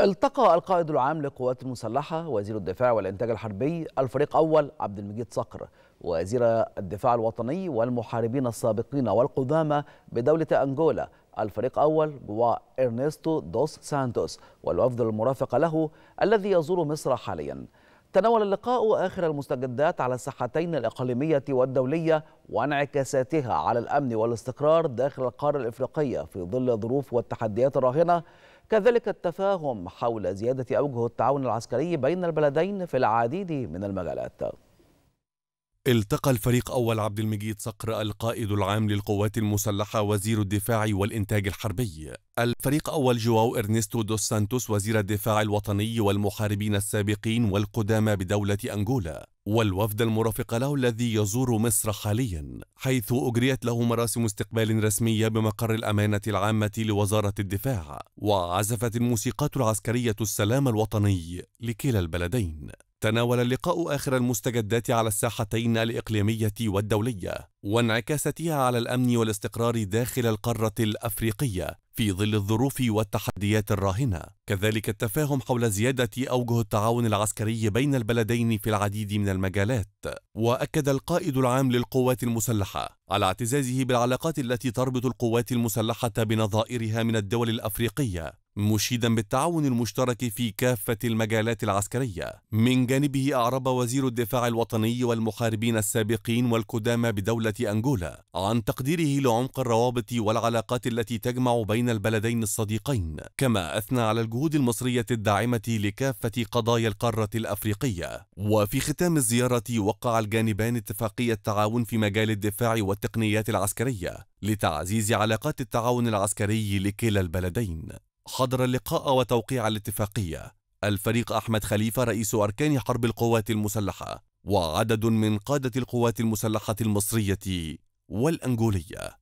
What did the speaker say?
التقى القائد العام للقوات المسلحة وزير الدفاع والإنتاج الحربي الفريق أول عبد المجيد صقر وزير الدفاع الوطني والمحاربين السابقين والقدامى بدولة أنجولا الفريق أول جوا إرنستو دوس سانتوس والوفد المرافق له الذي يزور مصر حالياً تناول اللقاء آخر المستجدات على الساحتين الإقليمية والدولية وانعكاساتها على الأمن والاستقرار داخل القارة الإفريقية في ظل الظروف والتحديات الراهنة كذلك التفاهم حول زيادة أوجه التعاون العسكري بين البلدين في العديد من المجالات التقى الفريق أول عبد المجيد صقر القائد العام للقوات المسلحة وزير الدفاع والإنتاج الحربي الفريق أول جواو إرنستو دوس سانتوس وزير الدفاع الوطني والمحاربين السابقين والقدامى بدولة أنغولا والوفد المرافق له الذي يزور مصر حاليا حيث أجريت له مراسم استقبال رسمية بمقر الأمانة العامة لوزارة الدفاع وعزفت الموسيقات العسكرية السلام الوطني لكلا البلدين تناول اللقاء آخر المستجدات على الساحتين الإقليمية والدولية وانعكاساتها على الأمن والاستقرار داخل القارة الأفريقية في ظل الظروف والتحديات الراهنة كذلك التفاهم حول زيادة أوجه التعاون العسكري بين البلدين في العديد من المجالات وأكد القائد العام للقوات المسلحة على اعتزازه بالعلاقات التي تربط القوات المسلحة بنظائرها من الدول الأفريقية مشيدا بالتعاون المشترك في كافة المجالات العسكرية من جانبه أعرب وزير الدفاع الوطني والمحاربين السابقين والقدامى بدولة أنغولا عن تقديره لعمق الروابط والعلاقات التي تجمع بين البلدين الصديقين كما أثنى على الجهود المصرية الداعمة لكافة قضايا القارة الأفريقية وفي ختام الزيارة وقع الجانبان اتفاقية تعاون في مجال الدفاع والتقنيات العسكرية لتعزيز علاقات التعاون العسكري لكلا البلدين حضر اللقاء وتوقيع الاتفاقية الفريق أحمد خليفة رئيس أركان حرب القوات المسلحة وعدد من قادة القوات المسلحة المصرية والأنغولية